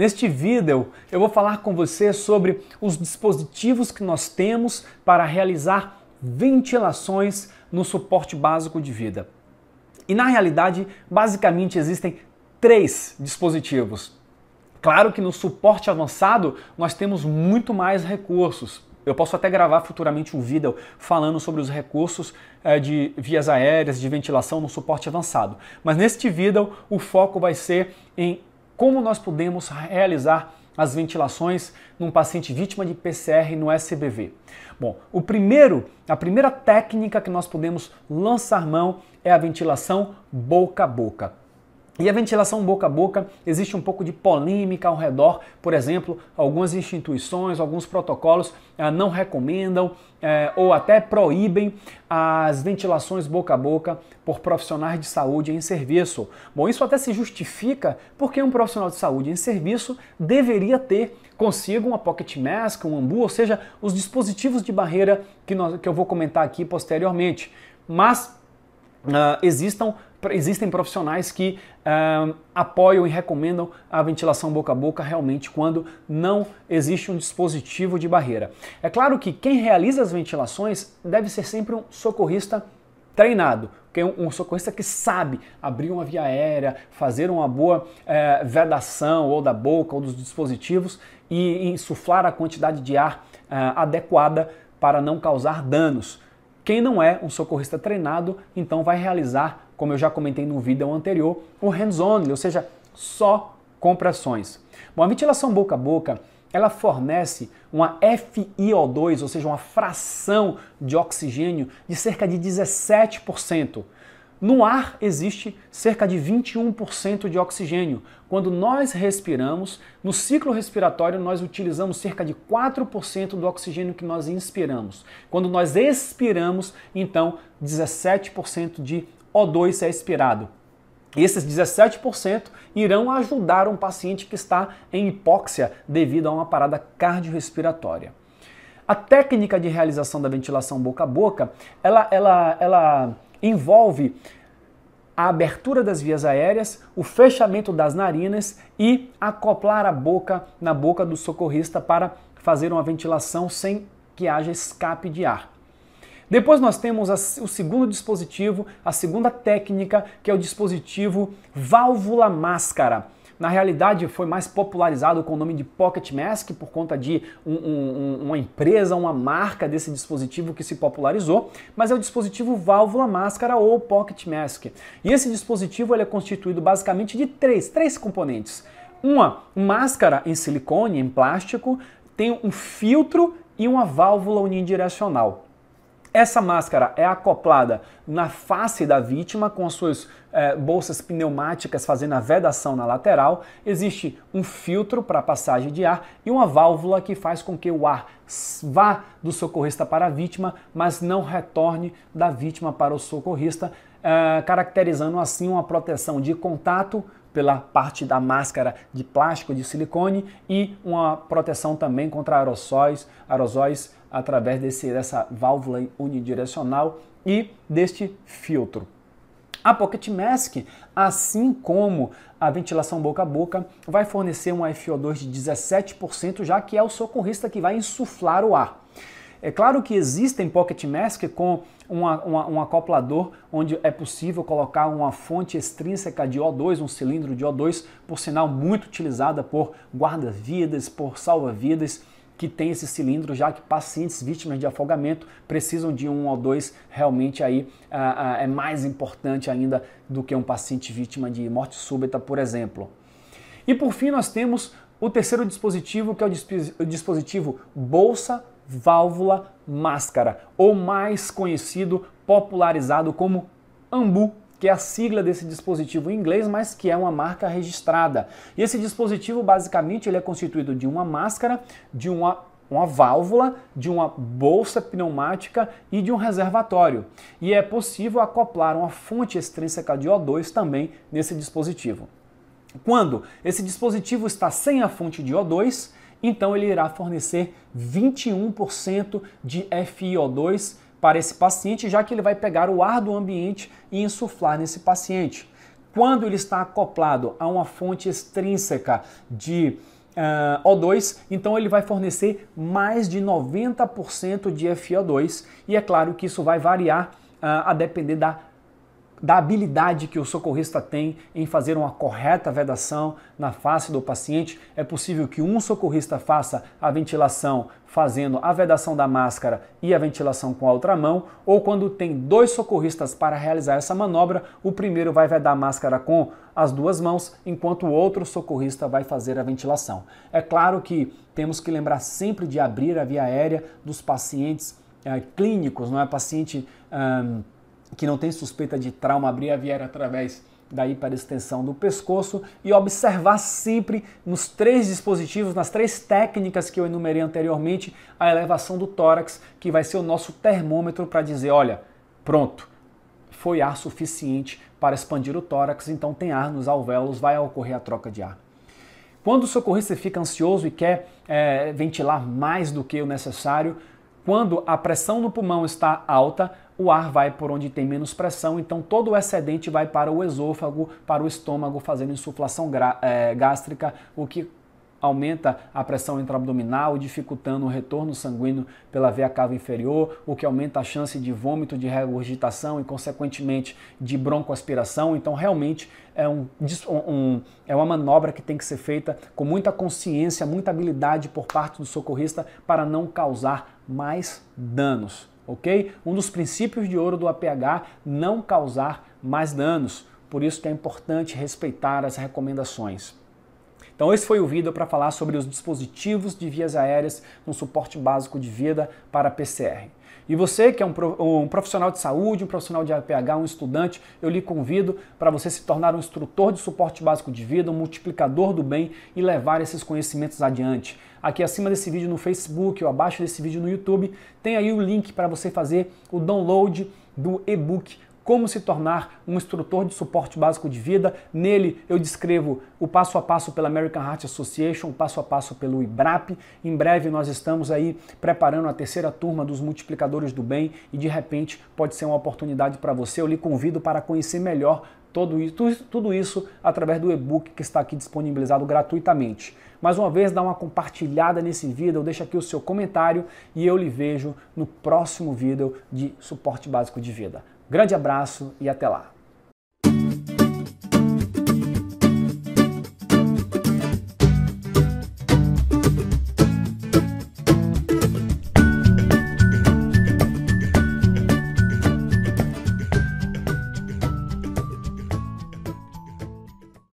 Neste vídeo, eu vou falar com você sobre os dispositivos que nós temos para realizar ventilações no suporte básico de vida. E na realidade, basicamente existem três dispositivos. Claro que no suporte avançado nós temos muito mais recursos. Eu posso até gravar futuramente um vídeo falando sobre os recursos eh, de vias aéreas, de ventilação no suporte avançado. Mas neste vídeo o foco vai ser em como nós podemos realizar as ventilações num paciente vítima de PCR no SBV? Bom, o primeiro, a primeira técnica que nós podemos lançar mão é a ventilação boca a boca. E a ventilação boca a boca, existe um pouco de polêmica ao redor, por exemplo, algumas instituições, alguns protocolos ah, não recomendam eh, ou até proíbem as ventilações boca a boca por profissionais de saúde em serviço. Bom, isso até se justifica porque um profissional de saúde em serviço deveria ter consigo uma pocket mask, um ambu, ou seja, os dispositivos de barreira que, nós, que eu vou comentar aqui posteriormente. Mas Uh, existam existem profissionais que uh, apoiam e recomendam a ventilação boca a boca realmente quando não existe um dispositivo de barreira. É claro que quem realiza as ventilações deve ser sempre um socorrista treinado, que um socorrista que sabe abrir uma via aérea, fazer uma boa eh, vedação ou da boca ou dos dispositivos e insuflar a quantidade de ar eh, adequada para não causar danos. Quem não é um socorrista treinado, então vai realizar, como eu já comentei no vídeo anterior, o hands-on, ou seja, só compressões. Bom, a ventilação boca a boca ela fornece uma FiO2, ou seja, uma fração de oxigênio de cerca de 17%. No ar existe cerca de 21% de oxigênio. Quando nós respiramos, no ciclo respiratório nós utilizamos cerca de 4% do oxigênio que nós inspiramos. Quando nós expiramos, então 17% de O2 é expirado. Esses 17% irão ajudar um paciente que está em hipóxia devido a uma parada cardiorrespiratória. A técnica de realização da ventilação boca a boca, ela, ela, ela envolve a abertura das vias aéreas, o fechamento das narinas e acoplar a boca na boca do socorrista para fazer uma ventilação sem que haja escape de ar. Depois nós temos o segundo dispositivo, a segunda técnica, que é o dispositivo válvula máscara na realidade foi mais popularizado com o nome de Pocket Mask por conta de um, um, uma empresa, uma marca desse dispositivo que se popularizou, mas é o dispositivo válvula máscara ou Pocket Mask. E esse dispositivo ele é constituído basicamente de três, três componentes. Uma máscara em silicone, em plástico, tem um filtro e uma válvula unidirecional. Essa máscara é acoplada na face da vítima com as suas eh, bolsas pneumáticas fazendo a vedação na lateral. Existe um filtro para passagem de ar e uma válvula que faz com que o ar vá do socorrista para a vítima, mas não retorne da vítima para o socorrista, eh, caracterizando assim uma proteção de contato pela parte da máscara de plástico, de silicone e uma proteção também contra aerossóis, aerossóis através desse, dessa válvula unidirecional e deste filtro. A Pocket Mask, assim como a ventilação boca a boca, vai fornecer um FO2 de 17%, já que é o socorrista que vai insuflar o ar. É claro que existem Pocket Mask com uma, uma, um acoplador onde é possível colocar uma fonte extrínseca de O2, um cilindro de O2, por sinal muito utilizada por guarda-vidas, por salva-vidas que tem esse cilindro, já que pacientes vítimas de afogamento precisam de um O2 realmente aí ah, ah, é mais importante ainda do que um paciente vítima de morte súbita, por exemplo. E por fim, nós temos o terceiro dispositivo, que é o dispositivo Bolsa válvula máscara, ou mais conhecido, popularizado como AMBU, que é a sigla desse dispositivo em inglês, mas que é uma marca registrada. E esse dispositivo, basicamente, ele é constituído de uma máscara, de uma uma válvula, de uma bolsa pneumática e de um reservatório. E é possível acoplar uma fonte extrínseca de O2 também nesse dispositivo. Quando esse dispositivo está sem a fonte de O2, então ele irá fornecer 21% de FiO2 para esse paciente, já que ele vai pegar o ar do ambiente e insuflar nesse paciente. Quando ele está acoplado a uma fonte extrínseca de uh, ah, O2, então ele vai fornecer mais de 90% de FiO2, e é claro que isso vai variar uh, a depender da da habilidade que o socorrista tem em fazer uma correta vedação na face do paciente. É possível que um socorrista faça a ventilação fazendo a vedação da máscara e a ventilação com a outra mão, ou quando tem dois socorristas para realizar essa manobra, o primeiro vai vedar a máscara com as duas mãos, enquanto o outro socorrista vai fazer a ventilação. É claro que temos que lembrar sempre de abrir a via aérea dos pacientes é, clínicos, não é paciente que não tem suspeita de trauma abrir a viera através da hiperextensão do pescoço e observar sempre nos três dispositivos, nas três técnicas que eu enumerei anteriormente, a elevação do tórax, que vai ser o nosso termômetro para dizer, olha, pronto, foi ar suficiente para expandir o tórax, então tem ar nos alvéolos, vai ocorrer a troca de ar. Quando o socorrista fica ansioso e quer é, ventilar mais do que o necessário, quando a pressão no pulmão está alta, o ar vai por onde tem menos pressão, então todo o excedente vai para o esôfago, para o estômago, fazendo insuflação é, gástrica, o que aumenta a pressão intraabdominal, dificultando o retorno sanguíneo pela veia cava inferior, o que aumenta a chance de vômito, de regurgitação e, consequentemente, de broncoaspiração. Então, realmente é, um, um, é uma manobra que tem que ser feita com muita consciência, muita habilidade por parte do socorrista para não causar mais danos ok? Um dos princípios de ouro do APH não causar mais danos. Por isso é importante respeitar as recomendações. Então esse foi o vídeo para falar sobre os dispositivos de vias aéreas no suporte básico de vida para PCR. E você que é um profissional de saúde, um profissional de APH, um estudante, eu lhe convido para você se tornar um instrutor de suporte básico de vida, um multiplicador do bem e levar esses conhecimentos adiante. Aqui acima desse vídeo no Facebook ou abaixo desse vídeo no YouTube, tem aí o link para você fazer o download do e-book como se tornar um instrutor de suporte básico de vida. Nele eu descrevo o passo a passo pela American Heart Association, o passo a passo pelo IBRAP. Em breve nós estamos aí preparando a terceira turma dos multiplicadores do bem e de repente pode ser uma oportunidade para você. Eu lhe convido para conhecer melhor tudo isso, tudo isso através do e-book que está aqui disponibilizado gratuitamente. Mais uma vez, dá uma compartilhada nesse vídeo, deixa aqui o seu comentário e eu lhe vejo no próximo vídeo de suporte básico de vida. Grande abraço e até lá!